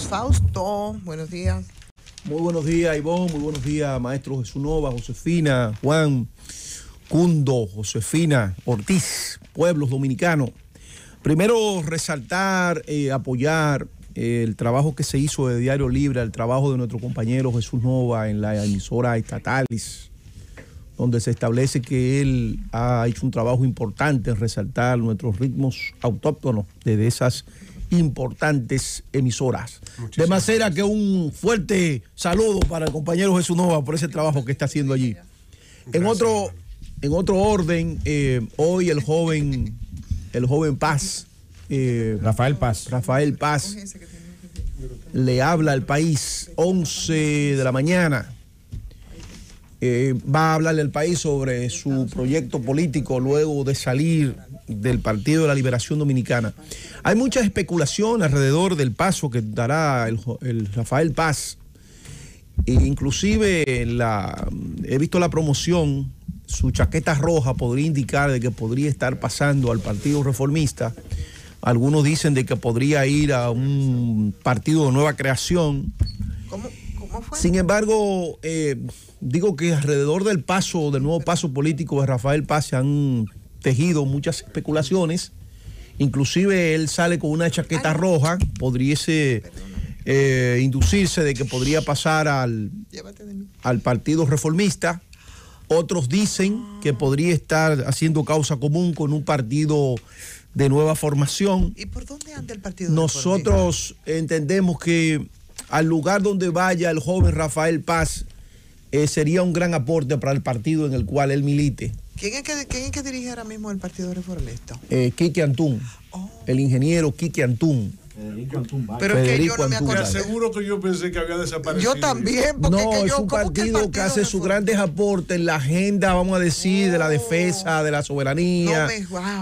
Fausto, buenos días. Muy buenos días, Ivonne. Muy buenos días, maestro Jesús Nova, Josefina, Juan, Cundo, Josefina, Ortiz, pueblos dominicanos. Primero, resaltar, eh, apoyar eh, el trabajo que se hizo de Diario Libre, el trabajo de nuestro compañero Jesús Nova en la emisora Estatalis, donde se establece que él ha hecho un trabajo importante en resaltar nuestros ritmos autóctonos desde esas importantes emisoras. de manera que un fuerte saludo para el compañero Jesús Nova por ese trabajo que está haciendo allí. En otro, en otro orden, eh, hoy el joven, el joven Paz, eh, Rafael Paz, Rafael Paz, le habla al país 11 de la mañana. Eh, va a hablarle al país sobre su proyecto político luego de salir del Partido de la Liberación Dominicana. Hay mucha especulación alrededor del paso que dará el, Rafael Paz. E inclusive la, he visto la promoción, su chaqueta roja podría indicar de que podría estar pasando al Partido Reformista. Algunos dicen de que podría ir a un partido de nueva creación. Sin embargo, eh, digo que alrededor del paso, del nuevo paso político de Rafael Paz se han tejido muchas especulaciones. Inclusive él sale con una chaqueta roja, podría eh, inducirse de que podría pasar al, al Partido Reformista. Otros dicen que podría estar haciendo causa común con un partido de nueva formación. ¿Y por dónde anda el partido? Nosotros entendemos que al lugar donde vaya el joven Rafael Paz eh, sería un gran aporte para el partido en el cual él milite. ¿Quién es que, quién es que dirige ahora mismo el Partido Reformista? Eh, Quique Antún. Oh. El ingeniero Kiki Antún. Pero es que yo no me que yo pensé que había desaparecido. Yo también, porque no, que es un partido que, hace sus grandes aportes en la agenda, vamos a decir, de la defensa, de la soberanía,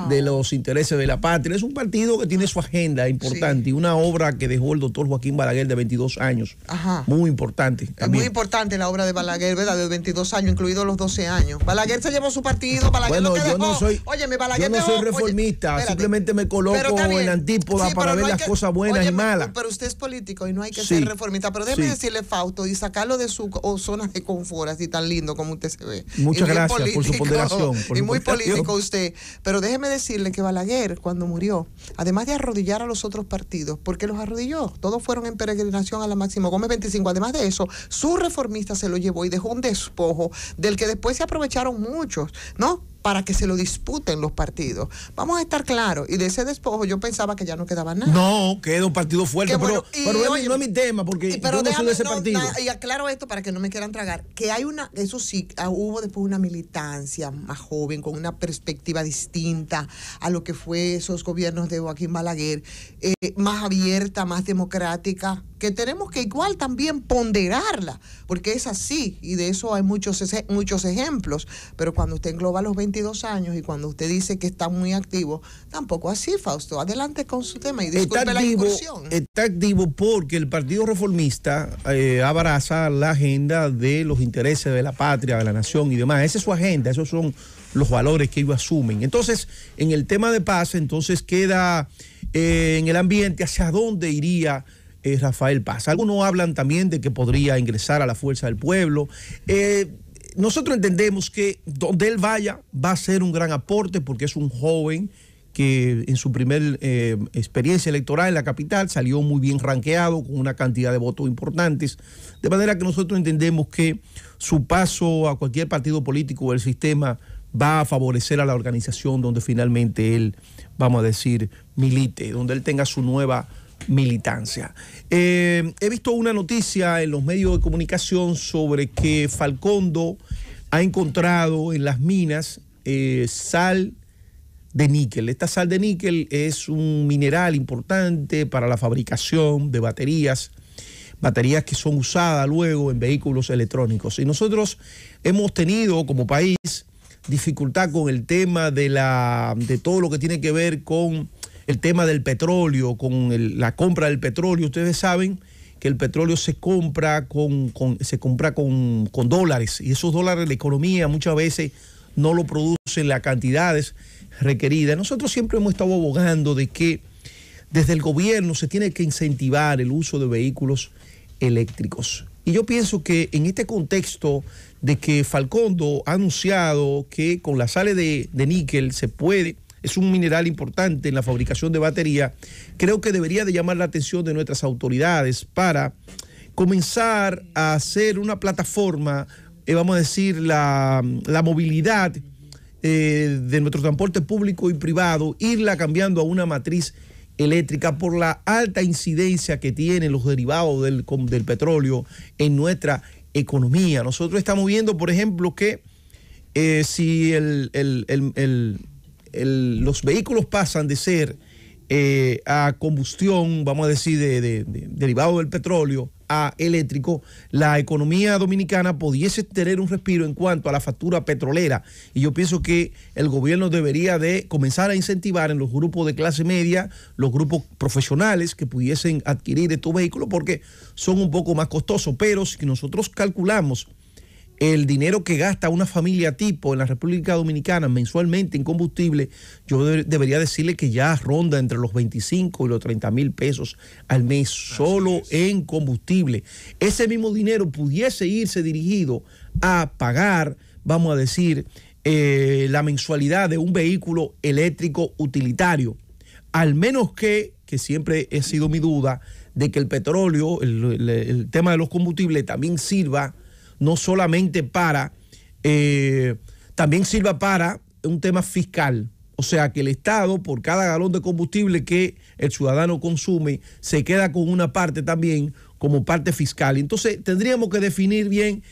de los intereses de la patria. Es un partido que tiene su agenda importante y una obra que dejó el doctor Joaquín Balaguer de 22 años. Ajá. Muy importante. También. Muy importante la obra de Balaguer, ¿verdad? De 22 años, incluidos los 12 años. Balaguer se llevó su partido, Balaguer bueno, lo que dejó. Yo no soy, yo no soy reformista, simplemente me coloco en antípoda para ver las cosas buena y mala Pero, usted es político y no hay que ser reformista. Pero déjeme decirle Fausto y sacarlo de su zona de confort, así tan lindo como usted se ve. Muchas gracias por su ponderación. y muy político usted. Pero déjeme decirle que Balaguer, cuando murió, además de arrodillar a los otros partidos, porque los arrodilló, todos fueron en peregrinación a la Máximo Gómez 25. Además de eso, su reformista se lo llevó y dejó un despojo del que después se aprovecharon muchos, ¿no? para que se lo disputen los partidos. Vamos a estar claros. Y de ese despojo yo pensaba que ya no quedaba nada. No, queda un partido fuerte, pero, pero no es mi tema, porque y, yo no déjame, de ese partido. y aclaro esto para que no me quieran tragar. Que hay una, eso sí, ah, hubo después una militancia más joven, con una perspectiva distinta a lo que fue esos gobiernos de Joaquín Balaguer, eh, más abierta, más democrática, que tenemos que igual también ponderarla, porque es así, y de eso hay muchos, muchos ejemplos. Pero cuando usted engloba los 20 22 años y cuando usted dice que está muy activo, tampoco así, Fausto. Adelante con su tema y disculpe la activo, Está activo porque el Partido Reformista eh, ...abaraza la agenda de los intereses de la patria, de la nación y demás. Esa es su agenda, esos son los valores que ellos asumen. Entonces, en el tema de paz, entonces queda eh, en el ambiente hacia dónde iría eh, Rafael Paz. Algunos hablan también de que podría ingresar a la Fuerza del Pueblo nosotros entendemos que donde él vaya va a ser un gran aporte porque es un joven que en su primer eh, experiencia electoral en la capital salió muy bien ranqueado con una cantidad de votos importantes. De manera que nosotros entendemos que su paso a cualquier partido político o el sistema va a favorecer a la organización donde finalmente él, vamos a decir, milite, donde él tenga su nueva militancia. Eh, he visto una noticia en los medios de comunicación sobre que Falcondo ha encontrado en las minas eh, sal de níquel. Esta sal de níquel es un mineral importante para la fabricación de baterías, baterías que son usadas luego en vehículos electrónicos. Y nosotros hemos tenido como país dificultad con el tema de, la, de todo lo que tiene que ver con el tema del petróleo, con la compra del petróleo. Ustedes saben que el petróleo se compra con, se compra con, dólares y esos dólares la economía muchas veces no lo producen las cantidades requeridas. Nosotros siempre hemos estado abogando de que desde el gobierno se tiene que incentivar el uso de vehículos eléctricos. Y yo pienso que en este contexto de que Falcondo ha anunciado que con la sale de níquel se puede es un mineral importante en la fabricación de batería, creo que debería de llamar la atención de nuestras autoridades para comenzar a hacer una plataforma, eh, vamos a decir, la, movilidad eh, de nuestro transporte público y privado, irla cambiando a una matriz eléctrica por la alta incidencia que tienen los derivados del, petróleo en nuestra economía. Nosotros estamos viendo, por ejemplo, que eh, si el, los vehículos pasan de ser eh, a combustión, vamos a decir, de, derivado del petróleo, a eléctrico, la economía dominicana pudiese tener un respiro en cuanto a la factura petrolera. Y yo pienso que el gobierno debería de comenzar a incentivar en los grupos de clase media, los grupos profesionales que pudiesen adquirir estos vehículos porque son un poco más costosos. Pero si nosotros calculamos el dinero que gasta una familia tipo en la República Dominicana mensualmente en combustible, yo debería decirle que ya ronda entre los 25 y los 30 mil pesos al mes solo en combustible. Ese mismo dinero pudiese irse dirigido a pagar, vamos a decir, eh, la mensualidad de un vehículo eléctrico utilitario. Al menos que, que siempre he sido mi duda, de que el petróleo, el tema de los combustibles también sirva no solamente para, eh, también sirva para un tema fiscal. O sea, que el Estado, por cada galón de combustible que el ciudadano consume, se queda con una parte también como parte fiscal. Entonces, tendríamos que definir bien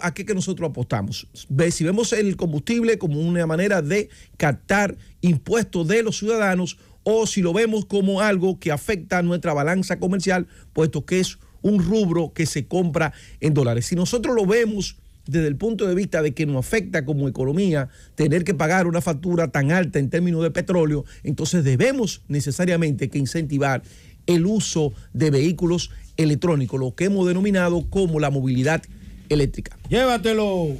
a qué que nosotros apostamos. Si vemos el combustible como una manera de captar impuestos de los ciudadanos o si lo vemos como algo que afecta a nuestra balanza comercial, puesto que es un rubro que se compra en dólares. Si nosotros lo vemos desde el punto de vista de que nos afecta como economía tener que pagar una factura tan alta en términos de petróleo, entonces debemos necesariamente que incentivar el uso de vehículos electrónicos, lo que hemos denominado como la movilidad eléctrica. Llévatelo.